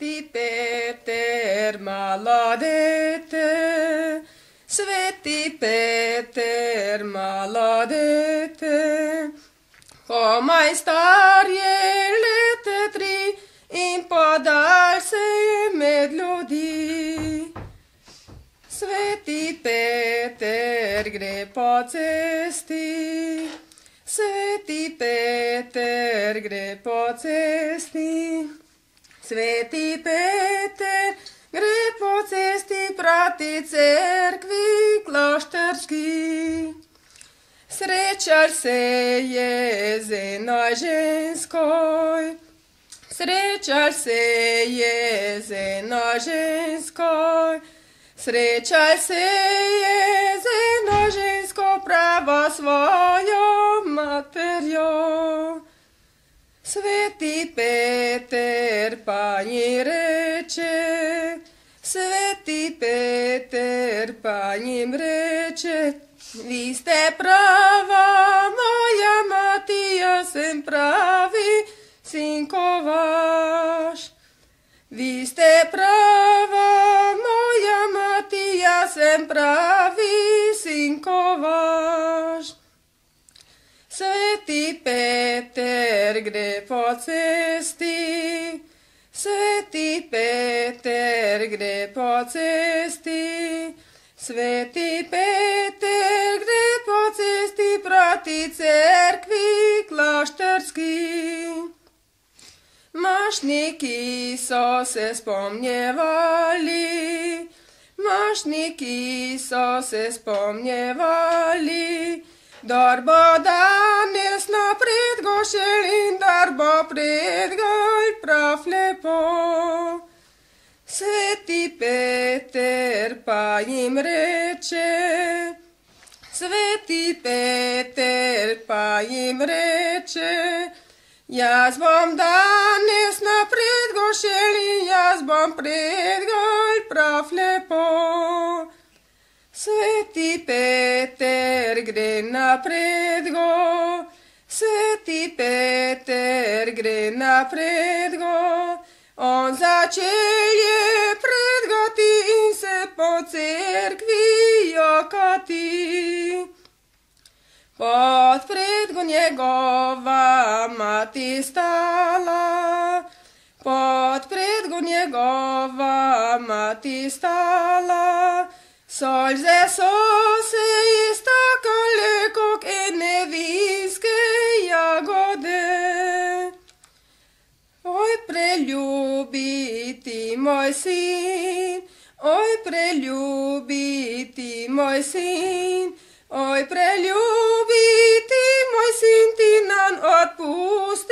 Peter, mala dete, sveti Peter, mala dete, komaj star je lete tri in podal se je med ljudi. Sveti Peter gre po cesti, sveti Peter gre po cesti. Sveti Peter gre po cesti prati cerkvi kloštrški. Srečal se je z eno ženskoj, srečal se je z eno ženskoj, srečal se je z eno žensko pravo svojo materjo. Sveti Peter pa nji reče, Sveti Peter pa njim reče, Vi ste prava moja Matija, sem pravi sinko vaš. Vi ste prava moja Matija, sem pravi sinko vaš. Sveti Peter Peter gre po cesti, sveti Peter gre po cesti, sveti Peter gre po cesti proti cerkvi kloštrski. Mašniki so se spomnjevali, mašniki so se spomnjevali, Dar bo danes napred gošel in dar bo pred gaj prav lepo. Sveti Peter pa jim reče, Sveti Peter pa jim reče, Jaz bom danes napred gošel in jaz bom pred gaj prav lepo. Sveti Peter gre napred go, sveti Peter gre napred go, on začeje predgati in se po cerkvi jokati. Pod predgo njegova mati stala, pod predgo njegova mati stala, Salze sose stakale kok ene viske jagode. Oj preljubiti moj sin, oj preljubiti moj sin, oj preljubiti moj sin ti nam otpusti.